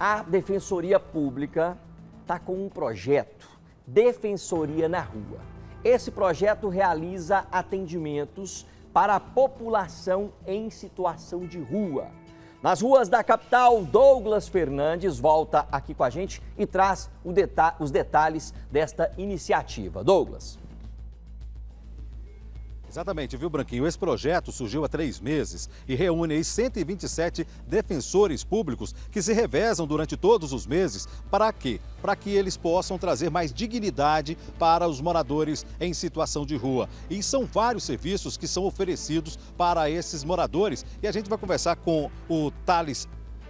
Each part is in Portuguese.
A Defensoria Pública está com um projeto, Defensoria na Rua. Esse projeto realiza atendimentos para a população em situação de rua. Nas ruas da capital, Douglas Fernandes volta aqui com a gente e traz deta os detalhes desta iniciativa. Douglas. Exatamente, viu, Branquinho? Esse projeto surgiu há três meses e reúne aí 127 defensores públicos que se revezam durante todos os meses. Para quê? Para que eles possam trazer mais dignidade para os moradores em situação de rua. E são vários serviços que são oferecidos para esses moradores. E a gente vai conversar com o Thales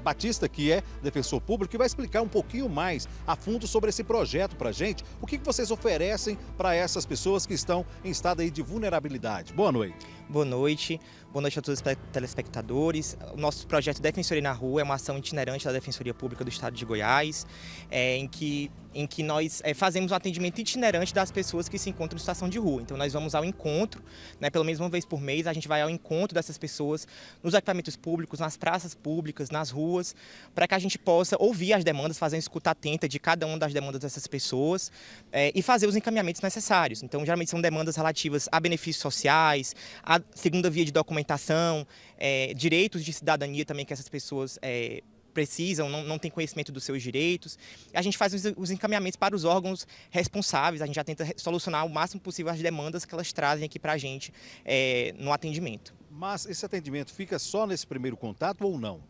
Batista, que é defensor público, que vai explicar um pouquinho mais a fundo sobre esse projeto para a gente. O que vocês oferecem para essas pessoas que estão em estado aí de vulnerabilidade? Boa noite boa noite. Boa noite a todos os telespectadores. O nosso projeto Defensoria na Rua é uma ação itinerante da Defensoria Pública do Estado de Goiás, é, em, que, em que nós é, fazemos um atendimento itinerante das pessoas que se encontram em situação de rua. Então nós vamos ao encontro, né, pelo menos uma vez por mês, a gente vai ao encontro dessas pessoas nos equipamentos públicos, nas praças públicas, nas ruas, para que a gente possa ouvir as demandas, fazer uma escuta atenta de cada uma das demandas dessas pessoas é, e fazer os encaminhamentos necessários. Então geralmente são demandas relativas a benefícios sociais, a segunda via de documentação, é, direitos de cidadania também que essas pessoas é, precisam, não, não têm conhecimento dos seus direitos. A gente faz os, os, encaminhamentos para os órgãos responsáveis, a gente já tenta solucionar o máximo possível as demandas que elas trazem aqui para a gente é, no atendimento. Mas esse atendimento fica só nesse primeiro contato ou não?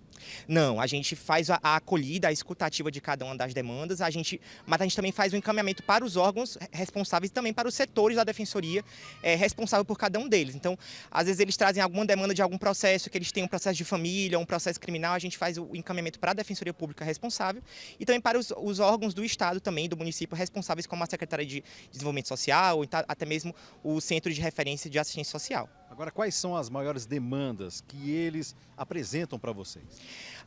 Não, a gente faz a, a acolhida, a escutativa de cada uma das demandas, a gente, mas a gente também faz o um encaminhamento para os órgãos responsáveis e também para os setores da defensoria é, responsável por cada um deles. Então, às vezes eles trazem alguma demanda de algum processo, que eles têm um processo de família, um processo criminal, a gente faz o encaminhamento para a defensoria pública responsável e também para os, os órgãos do Estado também, do município, responsáveis como a Secretaria de Desenvolvimento Social ou então, até mesmo o Centro de Referência de Assistência Social. Agora, quais são as maiores demandas que eles apresentam para vocês?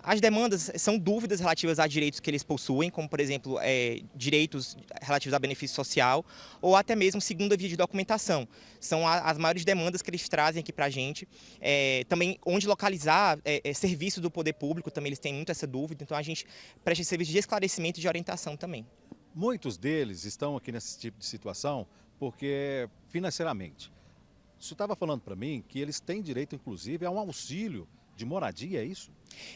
As demandas são dúvidas relativas a direitos que eles possuem, como, por exemplo, é, direitos relativos a benefício social ou até mesmo segunda via de documentação. São a, as maiores demandas que eles trazem aqui para a gente. É, também, onde localizar é, é serviços do poder público, também eles têm muito essa dúvida. Então, a gente presta serviço de esclarecimento e de orientação também. Muitos deles estão aqui nesse tipo de situação porque financeiramente você estava falando para mim que eles têm direito, inclusive, a um auxílio de moradia, é isso?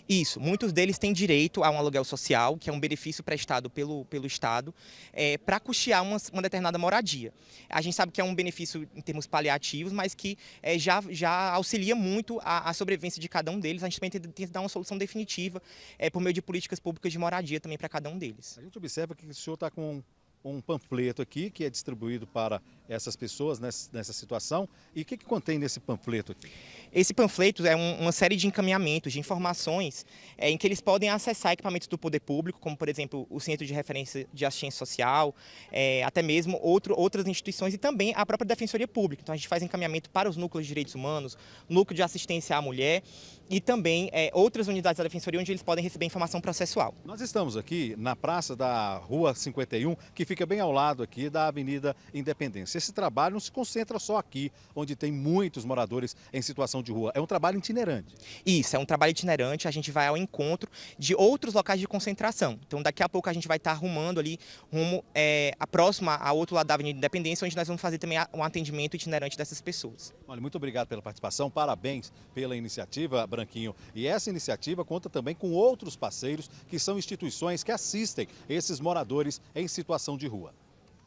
Isso, muitos deles têm direito a um aluguel social, que é um benefício prestado pelo, pelo Estado, é, para custear uma, uma, determinada moradia. A gente sabe que é um benefício em termos paliativos, mas que é, já, já auxilia muito a, a, sobrevivência de cada um deles. A gente também tenta, tenta dar uma solução definitiva é, por meio de políticas públicas de moradia também para cada um deles. A gente observa que o senhor está com um panfleto aqui que é distribuído para essas pessoas nessa, nessa situação. E o que, que, contém nesse panfleto aqui? Esse panfleto é um, uma série de encaminhamentos, de informações, é, em que eles podem acessar equipamentos do poder público, como, por exemplo, o Centro de Referência de Assistência Social, é, até mesmo outro, outras instituições e também a própria Defensoria Pública. Então, a gente faz encaminhamento para os núcleos de direitos humanos, núcleo de assistência à mulher e também é, outras unidades da Defensoria onde eles podem receber informação processual. Nós estamos aqui na praça da Rua 51, que fica bem ao lado aqui da Avenida Independência. Esse trabalho não se concentra só aqui, onde tem muitos moradores em situação de rua. É um trabalho itinerante. Isso, é um trabalho itinerante. A gente vai ao encontro de outros locais de concentração. Então, daqui a pouco a gente vai estar arrumando ali rumo é, a próxima, a outro lado da Avenida Independência, onde nós vamos fazer também um atendimento itinerante dessas pessoas. Olha, muito obrigado pela participação. Parabéns pela iniciativa. Branquinho. E essa iniciativa conta também com outros parceiros, que são instituições que assistem esses moradores em situação de rua.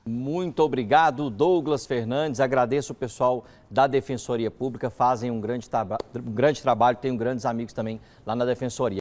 Muito obrigado, Douglas Fernandes. Agradeço o pessoal da Defensoria Pública, fazem um grande, um grande trabalho, tenho grandes amigos também lá na Defensoria.